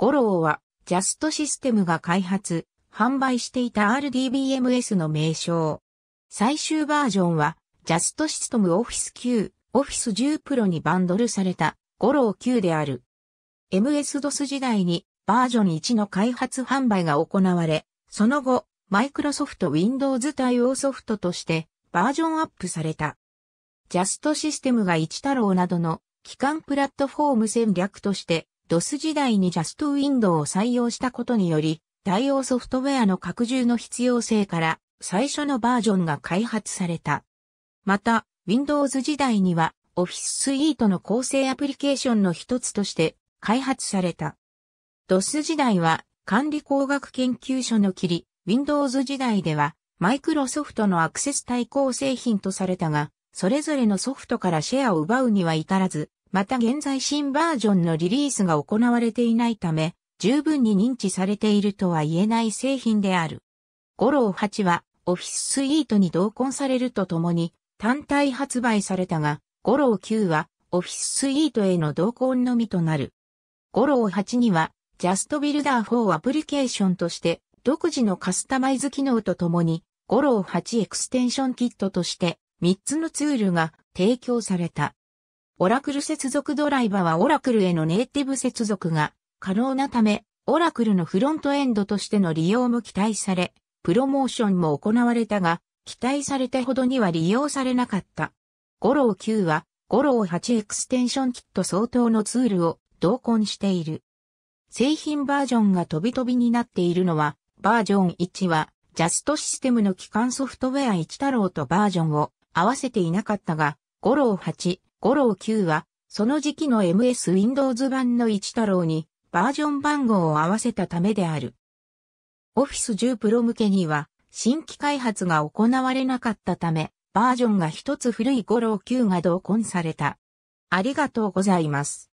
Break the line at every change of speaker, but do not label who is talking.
ゴローは、ジャストシステムが開発、販売していた RDBMS の名称。最終バージョンは、ジャストシステムオフィス9、オフィス10プロにバンドルされた、ゴロー9である。MS-DOS 時代に、バージョン1の開発販売が行われ、その後、マイクロソフト Windows 対応ソフトとして、バージョンアップされた。ジャストシステムが一太郎などの、機関プラットフォーム戦略として、DOS 時代に Just Window を採用したことにより、対応ソフトウェアの拡充の必要性から最初のバージョンが開発された。また、Windows 時代には Office スイートの構成アプリケーションの一つとして開発された。DOS 時代は管理工学研究所の切り、Windows 時代ではマイクロソフトのアクセス対抗製品とされたが、それぞれのソフトからシェアを奪うには至らず、また現在新バージョンのリリースが行われていないため、十分に認知されているとは言えない製品である。ゴロー8はオフィススイートに同梱されるとともに単体発売されたが、ゴロー9はオフィススイートへの同梱のみとなる。ゴロー8にはジャストビルダー4アプリケーションとして独自のカスタマイズ機能とともにゴロー8エクステンションキットとして3つのツールが提供された。オラクル接続ドライバはオラクルへのネイティブ接続が可能なため、オラクルのフロントエンドとしての利用も期待され、プロモーションも行われたが、期待されたほどには利用されなかった。ゴロー9は、ゴロー8エクステンションキット相当のツールを同梱している。製品バージョンが飛び飛びになっているのは、バージョン1は、ジャストシステムの基幹ソフトウェア1太郎とバージョンを合わせていなかったが、ゴロー8、五郎 Q は、その時期の MS Windows 版の一太郎にバージョン番号を合わせたためである。Office 10 Pro 向けには、新規開発が行われなかったため、バージョンが一つ古い五郎 Q が同梱された。ありがとうございます。